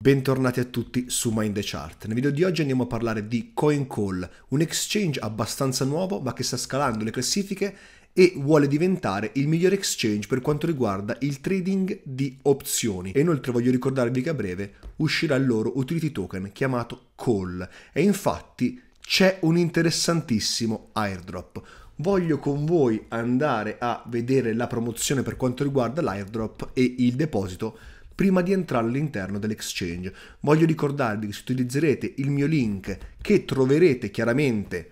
Bentornati a tutti su Mind the Chart. Nel video di oggi andiamo a parlare di CoinCall, un exchange abbastanza nuovo ma che sta scalando le classifiche e vuole diventare il miglior exchange per quanto riguarda il trading di opzioni. E inoltre voglio ricordarvi che a breve uscirà il loro utility token chiamato Call e infatti c'è un interessantissimo airdrop voglio con voi andare a vedere la promozione per quanto riguarda l'airdrop e il deposito prima di entrare all'interno dell'exchange. Voglio ricordarvi che se utilizzerete il mio link che troverete chiaramente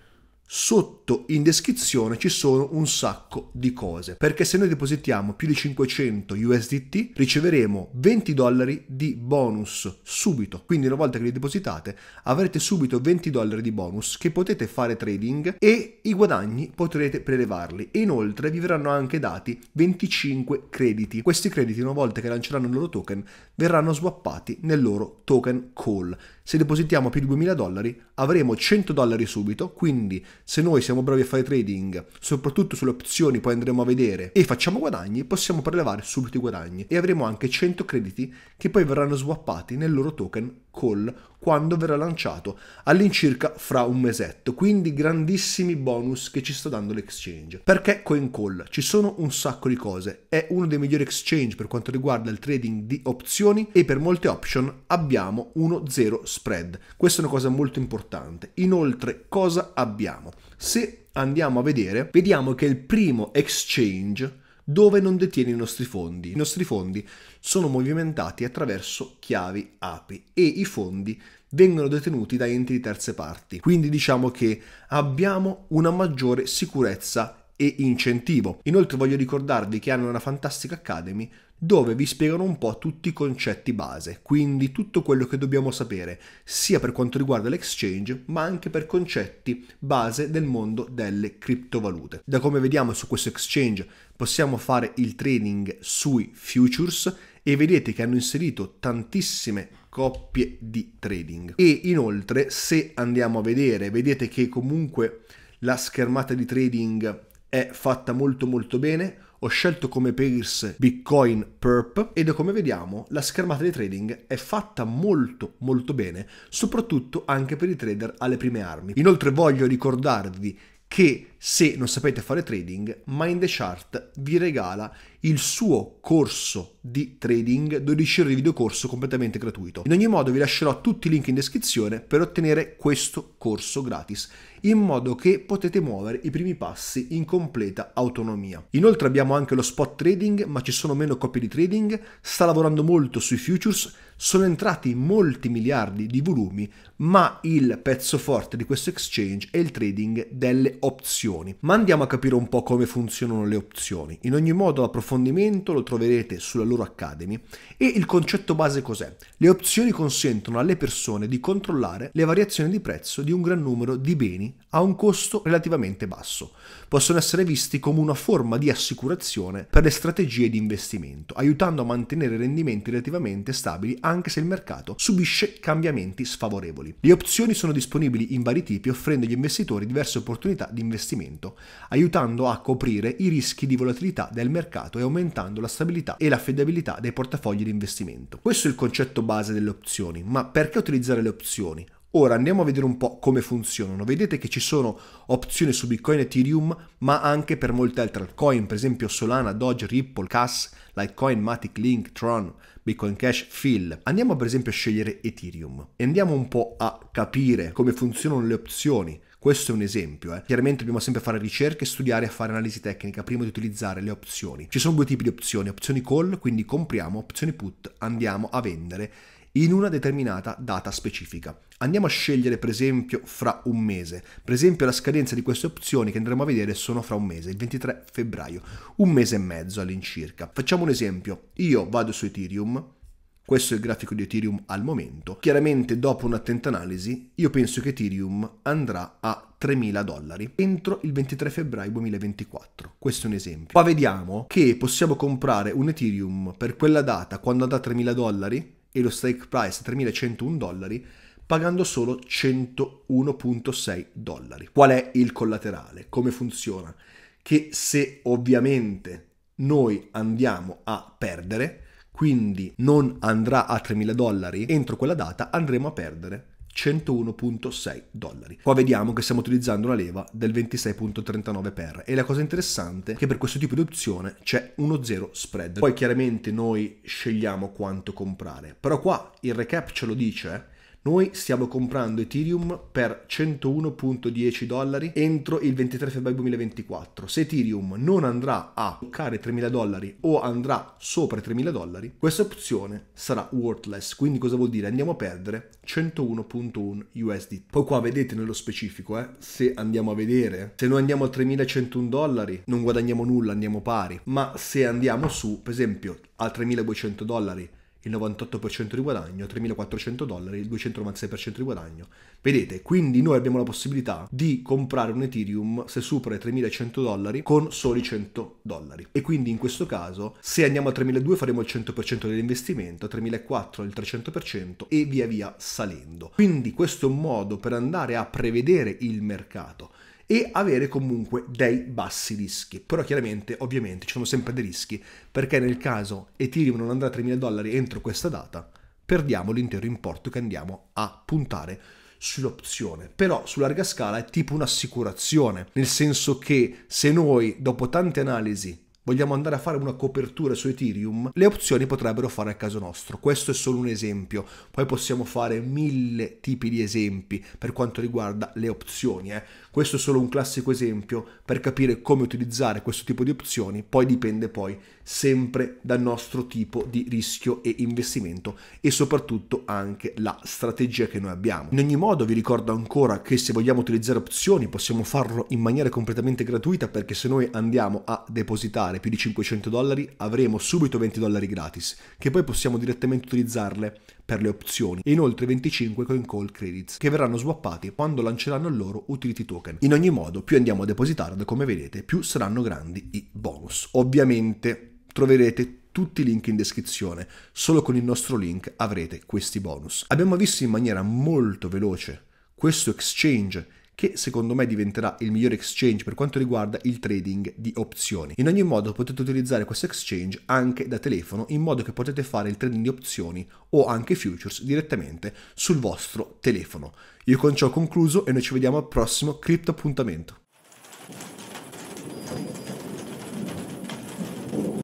sotto in descrizione ci sono un sacco di cose perché se noi depositiamo più di 500 USDT riceveremo 20 dollari di bonus subito quindi una volta che li depositate avrete subito 20 dollari di bonus che potete fare trading e i guadagni potrete prelevarli e inoltre vi verranno anche dati 25 crediti questi crediti una volta che lanceranno il loro token verranno swappati nel loro token call se depositiamo più di 2000 dollari avremo 100 dollari subito, quindi se noi siamo bravi a fare trading, soprattutto sulle opzioni poi andremo a vedere e facciamo guadagni, possiamo prelevare subito i guadagni e avremo anche 100 crediti che poi verranno swappati nel loro token call quando verrà lanciato, all'incirca fra un mesetto. Quindi grandissimi bonus che ci sta dando l'exchange. Perché CoinCall? Ci sono un sacco di cose. È uno dei migliori exchange per quanto riguarda il trading di opzioni e per molte option abbiamo uno zero spread. Questa è una cosa molto importante. Inoltre, cosa abbiamo? Se andiamo a vedere, vediamo che il primo exchange dove non detiene i nostri fondi. I nostri fondi sono movimentati attraverso chiavi API e i fondi vengono detenuti da enti di terze parti. Quindi diciamo che abbiamo una maggiore sicurezza e incentivo. Inoltre voglio ricordarvi che hanno una fantastica Academy dove vi spiegano un po' tutti i concetti base, quindi tutto quello che dobbiamo sapere, sia per quanto riguarda l'exchange, ma anche per concetti base del mondo delle criptovalute. Da come vediamo su questo exchange possiamo fare il trading sui futures e vedete che hanno inserito tantissime coppie di trading. E inoltre, se andiamo a vedere, vedete che comunque la schermata di trading è fatta molto molto bene, ho scelto come pairs Bitcoin Perp ed come vediamo la schermata di trading è fatta molto molto bene, soprattutto anche per i trader alle prime armi. Inoltre voglio ricordarvi che se non sapete fare trading, MindChart vi regala il suo corso di trading, 12 ore di videocorso completamente gratuito. In ogni modo vi lascerò tutti i link in descrizione per ottenere questo corso gratis, in modo che potete muovere i primi passi in completa autonomia. Inoltre abbiamo anche lo spot trading, ma ci sono meno copie di trading, sta lavorando molto sui futures, sono entrati molti miliardi di volumi, ma il pezzo forte di questo exchange è il trading delle opzioni opzioni, ma andiamo a capire un po' come funzionano le opzioni. In ogni modo l'approfondimento lo troverete sulla loro Academy e il concetto base cos'è? Le opzioni consentono alle persone di controllare le variazioni di prezzo di un gran numero di beni a un costo relativamente basso. Possono essere visti come una forma di assicurazione per le strategie di investimento, aiutando a mantenere rendimenti relativamente stabili anche se il mercato subisce cambiamenti sfavorevoli. Le opzioni sono disponibili in vari tipi offrendo agli investitori diverse opportunità di investimento investimento, aiutando a coprire i rischi di volatilità del mercato e aumentando la stabilità e l'affidabilità dei portafogli di investimento. Questo è il concetto base delle opzioni, ma perché utilizzare le opzioni? Ora andiamo a vedere un po' come funzionano. Vedete che ci sono opzioni su Bitcoin e Ethereum, ma anche per molte altre altcoin, per esempio Solana, Doge, Ripple, CAS, Litecoin, Matic, Link, Tron, Bitcoin Cash, Phil. Andiamo per esempio a scegliere Ethereum e andiamo un po' a capire come funzionano le opzioni questo è un esempio. Eh. Chiaramente dobbiamo sempre fare ricerche, studiare e fare analisi tecnica prima di utilizzare le opzioni. Ci sono due tipi di opzioni, opzioni call, quindi compriamo, opzioni put, andiamo a vendere in una determinata data specifica. Andiamo a scegliere per esempio fra un mese. Per esempio la scadenza di queste opzioni che andremo a vedere sono fra un mese, il 23 febbraio, un mese e mezzo all'incirca. Facciamo un esempio. Io vado su Ethereum, questo è il grafico di Ethereum al momento. Chiaramente dopo un'attenta analisi io penso che Ethereum andrà a 3.000 dollari entro il 23 febbraio 2024. Questo è un esempio. Qua vediamo che possiamo comprare un Ethereum per quella data quando andrà a 3.000 dollari e lo stake price 3.101 dollari pagando solo 101.6 dollari. Qual è il collaterale? Come funziona? Che se ovviamente noi andiamo a perdere, quindi non andrà a 3.000 dollari, entro quella data andremo a perdere 101.6 dollari. Qua vediamo che stiamo utilizzando una leva del 26.39 per e la cosa interessante è che per questo tipo di opzione c'è uno zero spread. Poi chiaramente noi scegliamo quanto comprare, però qua il recap ce lo dice eh. Noi stiamo comprando Ethereum per 101.10 dollari entro il 23 febbraio 2024. Se Ethereum non andrà a toccare 3.000 dollari o andrà sopra i 3.000 dollari, questa opzione sarà worthless. Quindi cosa vuol dire? Andiamo a perdere 101.1 USD. Poi qua vedete nello specifico, eh, se andiamo a vedere, se noi andiamo a 3.101 dollari non guadagniamo nulla, andiamo pari. Ma se andiamo su, per esempio, a 3.200 dollari il 98% di guadagno, 3.400 dollari, il 296% di guadagno. Vedete, quindi noi abbiamo la possibilità di comprare un Ethereum se supera i 3.100 dollari con soli 100 dollari. E quindi in questo caso, se andiamo a 3.200 faremo il 100% dell'investimento, a 3.400 il 300% e via via salendo. Quindi questo è un modo per andare a prevedere il mercato e avere comunque dei bassi rischi. Però chiaramente, ovviamente, ci sono sempre dei rischi, perché nel caso Ethereum non andrà a 3.000 dollari entro questa data, perdiamo l'intero importo che andiamo a puntare sull'opzione, però su larga scala è tipo un'assicurazione, nel senso che se noi dopo tante analisi vogliamo andare a fare una copertura su Ethereum, le opzioni potrebbero fare a caso nostro. Questo è solo un esempio, poi possiamo fare mille tipi di esempi per quanto riguarda le opzioni. Eh. Questo è solo un classico esempio per capire come utilizzare questo tipo di opzioni, poi dipende poi sempre dal nostro tipo di rischio e investimento e soprattutto anche la strategia che noi abbiamo. In ogni modo vi ricordo ancora che se vogliamo utilizzare opzioni possiamo farlo in maniera completamente gratuita perché se noi andiamo a depositare più di 500 dollari avremo subito 20 dollari gratis che poi possiamo direttamente utilizzarle per le opzioni e inoltre 25 coin call credits che verranno swappati quando lanceranno il loro utility token. In ogni modo più andiamo a depositarle come vedete più saranno grandi i bonus. Ovviamente troverete tutti i link in descrizione, solo con il nostro link avrete questi bonus. Abbiamo visto in maniera molto veloce questo exchange che secondo me diventerà il migliore exchange per quanto riguarda il trading di opzioni. In ogni modo potete utilizzare questo exchange anche da telefono in modo che potete fare il trading di opzioni o anche futures direttamente sul vostro telefono. Io con ciò ho concluso e noi ci vediamo al prossimo Crypto appuntamento.